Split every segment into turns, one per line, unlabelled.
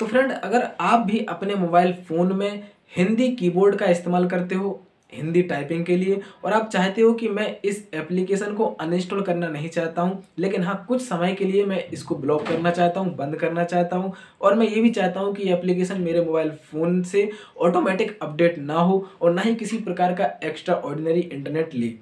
तो फ्रेंड अगर आप भी अपने मोबाइल फ़ोन में हिंदी कीबोर्ड का इस्तेमाल करते हो हिंदी टाइपिंग के लिए और आप चाहते हो कि मैं इस एप्लीकेशन को अनइंस्टॉल करना नहीं चाहता हूँ लेकिन हाँ कुछ समय के लिए मैं इसको ब्लॉक करना चाहता हूँ बंद करना चाहता हूँ और मैं ये भी चाहता हूँ कि ये एप्लीकेशन मेरे मोबाइल फ़ोन से ऑटोमेटिक अपडेट ना हो और ना ही किसी प्रकार का एक्स्ट्रा ऑर्डिनरी इंटरनेट ले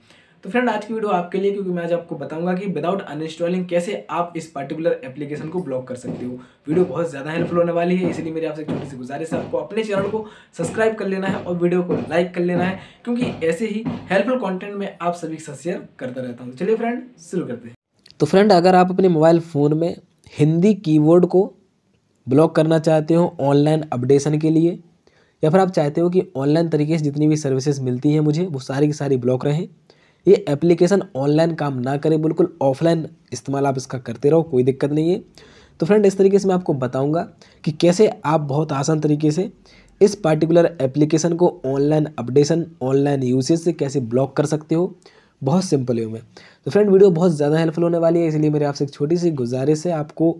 तो फ्रेंड आज की वीडियो आपके लिए क्योंकि मैं आज आपको बताऊंगा कि विदाउट अनइंस्टॉलिंग कैसे आप इस पर्टिकुलर एप्लीकेशन को ब्लॉक कर सकते हो वीडियो बहुत ज़्यादा हेल्पफुल होने वाली है इसलिए मेरी आपसे छोटी सी गुजारिश है आपको अपने चैनल को सब्सक्राइब कर लेना है और वीडियो को लाइक कर लेना है क्योंकि ऐसे ही हेल्पफुल कॉन्टेंट में आप सभी के साथ शेयर करता रहता हूँ चलिए फ्रेंड शुरू करते हैं तो फ्रेंड अगर आप अपने मोबाइल फ़ोन में हिंदी कीबोर्ड को ब्लॉक करना चाहते हो ऑनलाइन अपडेशन के लिए या फिर आप चाहते हो कि ऑनलाइन तरीके से जितनी भी सर्विसेज मिलती हैं मुझे वो सारी की सारी ब्लॉक रहें ये एप्लीकेशन ऑनलाइन काम ना करें बिल्कुल ऑफलाइन इस्तेमाल आप इसका करते रहो कोई दिक्कत नहीं है तो फ्रेंड इस तरीके से मैं आपको बताऊँगा कि कैसे आप बहुत आसान तरीके से इस पार्टिकुलर एप्लीकेशन को ऑनलाइन अपडेशन ऑनलाइन यूसेज से कैसे ब्लॉक कर सकते हो बहुत सिंपल वे में तो फ्रेंड वीडियो बहुत ज़्यादा हेल्पफुल होने वाली है इसलिए मेरे आपसे एक छोटी सी गुजारिश है आपको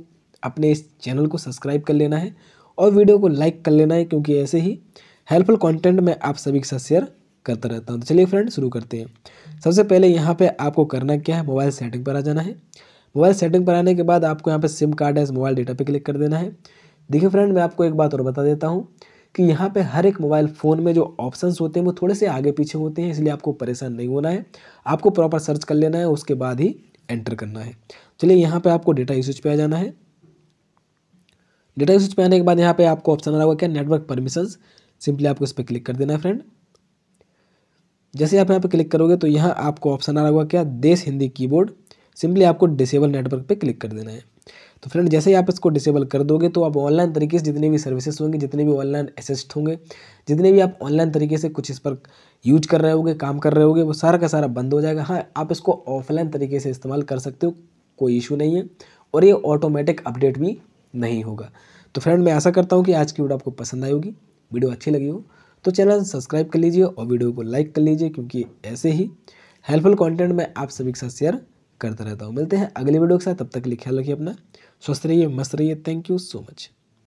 अपने इस चैनल को सब्सक्राइब कर लेना है और वीडियो को लाइक कर लेना है क्योंकि ऐसे ही हेल्पफुल कंटेंट मैं आप सभी के साथ शेयर करता रहता हूँ तो चलिए फ्रेंड शुरू करते हैं सबसे पहले यहाँ पे आपको करना क्या है मोबाइल सेटिंग पर आ जाना है मोबाइल सेटिंग पर आने के बाद आपको यहाँ पे सिम कार्ड है मोबाइल डेटा पे क्लिक कर देना है देखिए फ्रेंड मैं आपको एक बात और बता देता हूँ कि यहाँ पे हर एक मोबाइल फ़ोन में जो ऑप्शंस होते हैं वो थोड़े से आगे पीछे होते हैं इसलिए आपको परेशान नहीं होना है आपको प्रॉपर सर्च कर लेना है उसके बाद ही एंटर करना है चलिए यहाँ पे आपको डेटा यूसेज पे आ जाना है डेटा यूसेज पे आने के बाद यहाँ पे आपको ऑप्शन आ रहा होगा क्या नेटवर्क परमिशंस सिंपली आपको इस पर क्लिक कर देना है फ्रेंड जैसे आप यहाँ पर क्लिक करोगे तो यहाँ आपको ऑप्शन आ रहा होगा क्या देश हिंदी कीबोर्ड सिंपली आपको डिसेबल नेटवर्क पे क्लिक कर देना है तो फ्रेंड जैसे ही आप इसको डिसेबल कर दोगे तो आप ऑनलाइन तरीके से जितने भी सर्विसेज होंगे जितने भी ऑनलाइन असिस्ट होंगे जितने भी आप ऑनलाइन तरीके से कुछ इस पर यूज कर रहे होंगे काम कर रहे होगे वो सारा का सारा बंद हो जाएगा हाँ आप इसको ऑफलाइन तरीके से इस्तेमाल कर सकते हो कोई इशू नहीं है और ये ऑटोमेटिक अपडेट भी नहीं होगा तो फ्रेंड मैं ऐसा करता हूँ कि आज की वीडियो आपको पसंद आएगी वीडियो अच्छी लगी हो तो चैनल सब्सक्राइब कर लीजिए और वीडियो को लाइक कर लीजिए क्योंकि ऐसे ही हेल्पफुल कंटेंट मैं आप सभी के साथ शेयर करता रहता हूँ मिलते हैं अगले वीडियो के साथ तब तक के लिए ख्याल रखिए अपना स्वस्थ रहिए मस्त रहिए थैंक यू सो मच